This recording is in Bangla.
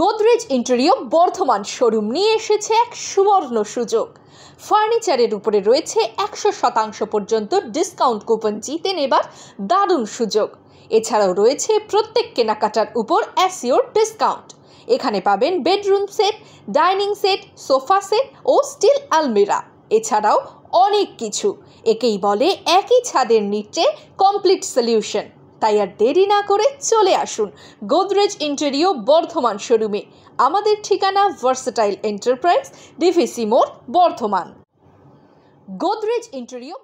গোদরেজ ইন্টেরিও বর্ধমান শোরুম নিয়ে এসেছে এক সুবর্ণ সুযোগ ফার্নিচারের উপরে রয়েছে একশো শতাংশ পর্যন্ত ডিসকাউন্ট কুপন জিতে নেবার দারুণ সুযোগ এছাড়াও রয়েছে প্রত্যেক কেনাকাটার উপর অ্যাসিওর ডিসকাউন্ট এখানে পাবেন bedroom set dining set sofa set ও স্টিল আলমিরা এছাড়াও অনেক কিছু একেই বলে একই ছাদের নিচে কমপ্লিট সলিউশন তাই আর দেরি না করে চলে আসুন গোদরেজ ইন্টেরিও বর্ধমান শোরুমে আমাদের ঠিকানা ভার্সেটাইল এন্টারপ্রাইজ ডিভিসি মোড় বর্ধমান গোদরেজ ইন্টেরিও